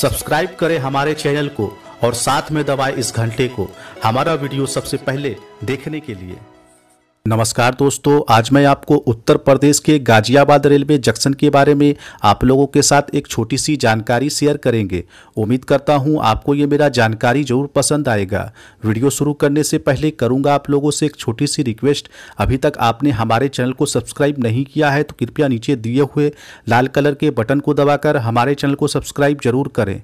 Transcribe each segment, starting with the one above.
subscribe करें हमारे channel को और साथ में दबाएं इस घंटे को हमारा वीडियो सबसे पहले देखने के लिए नमस्कार दोस्तों आज मैं आपको उत्तर प्रदेश के गाजियाबाद रेलवे जंक्शन के बारे में आप लोगों के साथ एक छोटी सी जानकारी शेयर करेंगे उम्मीद करता हूं आपको ये मेरा जानकारी जरूर पसंद आएगा वीडियो शुरू करने से पहले करूंगा आप लोगों से एक छोटी सी रिक्वेस्ट अभी तक आपने हमारे चैनल को सब्सक्राइब नहीं किया है तो कृपया नीचे दिए हुए लाल कलर के बटन को दबाकर हमारे चैनल को सब्सक्राइब जरूर करें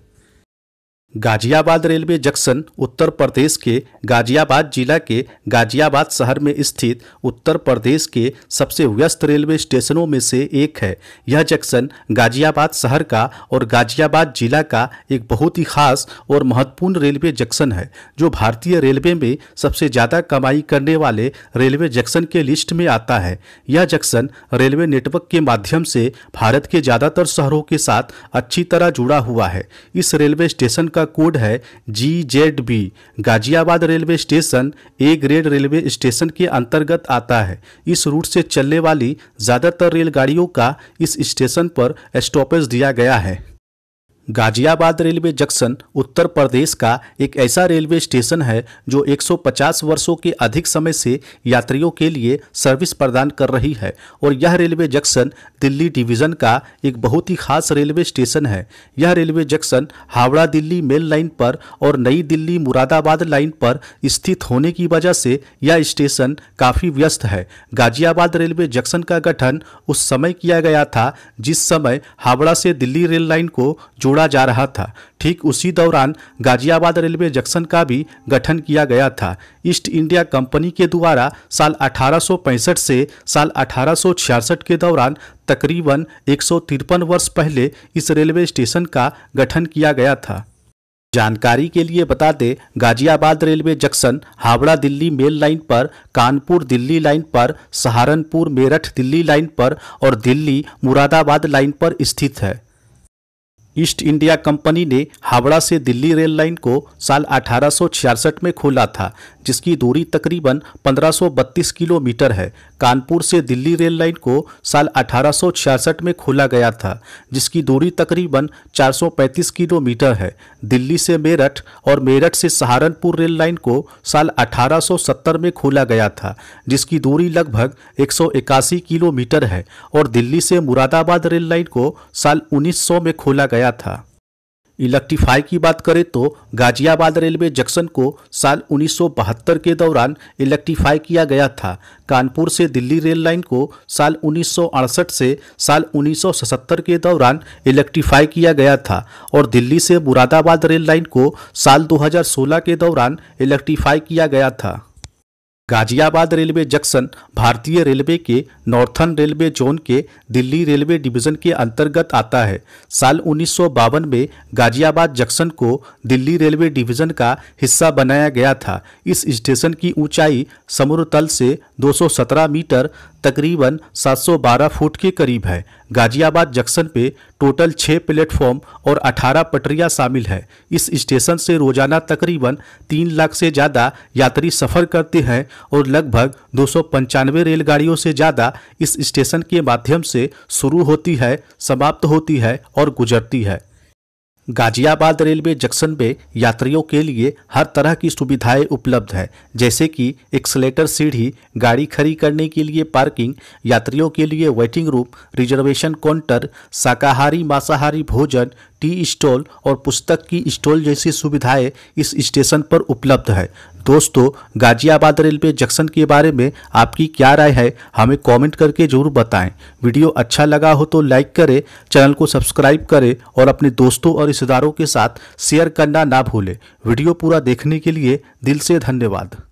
गाजियाबाद रेलवे जंक्शन उत्तर प्रदेश के गाजियाबाद जिला के गाजियाबाद शहर में स्थित उत्तर प्रदेश के सबसे व्यस्त रेलवे स्टेशनों में से एक है यह जंक्शन गाजियाबाद शहर का और गाजियाबाद जिला का एक बहुत ही खास और महत्वपूर्ण रेलवे जंक्शन है जो भारतीय रेलवे में सबसे ज़्यादा कमाई करने वाले रेलवे जंक्शन के लिस्ट में आता है यह जंक्शन रेलवे नेटवर्क के माध्यम से भारत के ज़्यादातर शहरों के साथ अच्छी तरह जुड़ा हुआ है इस रेलवे स्टेशन का का कोड है G Z B Ghaziabad railway station A grade railway station के अंतर्गत आता है इस रूट से चलने वाली ज़्यादातर रेलगाड़ियों का इस स्टेशन पर स्टॉपेज दिया गया है गाजियाबाद रेलवे जंक्शन उत्तर प्रदेश का एक ऐसा रेलवे स्टेशन है जो 150 वर्षों के अधिक समय से यात्रियों के लिए सर्विस प्रदान कर रही है और यह रेलवे जंक्शन दिल्ली डिवीज़न का एक बहुत ही खास रेलवे स्टेशन है यह railway junction Howrah Delhi mail line पर और नई दिल्ली मुरादाबाद लाइन पर स्थित होने की वजह से यह स्टेशन काफ़ी व्यस्त है गाजियाबाद रेलवे जंक्शन का गठन उस समय किया गया था जिस समय हावड़ा से दिल्ली रेल लाइन को जो जोड़ा जा रहा था ठीक उसी दौरान गाजियाबाद रेलवे जंक्शन का भी गठन किया गया था ईस्ट इंडिया कंपनी के द्वारा साल 1865 से साल 1866 के दौरान तकरीबन एक वर्ष पहले इस रेलवे स्टेशन का गठन किया गया था जानकारी के लिए बता दें Ghaziabad railway junction Howrah Delhi mail line पर कानपुर दिल्ली लाइन पर सहारनपुर मेरठ दिल्ली लाइन पर और दिल्ली मुरादाबाद लाइन पर स्थित है ईस्ट इंडिया कंपनी ने हावड़ा से दिल्ली रेल लाइन को साल 1866 में खोला था जिसकी दूरी तकरीबन 1532 किलोमीटर है कानपुर से दिल्ली रेल लाइन को साल 1866 में खोला गया था जिसकी दूरी तकरीबन 435 किलोमीटर है दिल्ली से मेरठ और मेरठ से सहारनपुर रेल लाइन को साल 1870 में खोला गया था जिसकी दूरी लगभग एक किलोमीटर है और दिल्ली से मुरादाबाद रेल लाइन को साल उन्नीस में खोला गया आया था इलेक्ट्रीफाई की बात करें तो गाजियाबाद रेलवे जंक्शन को साल 1972 के दौरान इलेक्ट्रीफाई किया गया था कानपुर से दिल्ली रेल लाइन को साल 1968 से साल 1977 के दौरान इलेक्ट्रीफाई किया गया था और दिल्ली से मुरादाबाद रेल लाइन को साल 2016 के दौरान इलेक्ट्रीफाई किया गया था गाजियाबाद रेलवे जंक्शन भारतीय रेलवे के नॉर्थन रेलवे जोन के दिल्ली रेलवे डिवीजन के अंतर्गत आता है साल उन्नीस में गाजियाबाद जंक्शन को दिल्ली रेलवे डिवीजन का हिस्सा बनाया गया था इस स्टेशन की ऊंचाई समुद्र तल से 217 मीटर तकरीबन 712 फुट के करीब है गाजियाबाद जंक्शन पे टोटल छः प्लेटफॉर्म और अठारह पटरिया शामिल है इस स्टेशन से रोजाना तकरीबन तीन लाख से ज़्यादा यात्री सफ़र करते हैं और लगभग दो रेलगाड़ियों से ज़्यादा इस स्टेशन के माध्यम से शुरू होती है समाप्त होती है और गुजरती है गाजियाबाद रेलवे जंक्शन पे यात्रियों के लिए हर तरह की सुविधाएं उपलब्ध है जैसे कि एक्सलेटर सीढ़ी गाड़ी खड़ी करने के लिए पार्किंग यात्रियों के लिए वेटिंग रूम रिजर्वेशन काउंटर शाकाहारी मांसाहारी भोजन टी स्टॉल और पुस्तक की स्टॉल जैसी सुविधाएं इस स्टेशन पर उपलब्ध है दोस्तों गाजियाबाद रेलवे जंक्शन के बारे में आपकी क्या राय है हमें कमेंट करके जरूर बताएं वीडियो अच्छा लगा हो तो लाइक करें चैनल को सब्सक्राइब करें और अपने दोस्तों और रिश्तेदारों के साथ शेयर करना ना भूलें वीडियो पूरा देखने के लिए दिल से धन्यवाद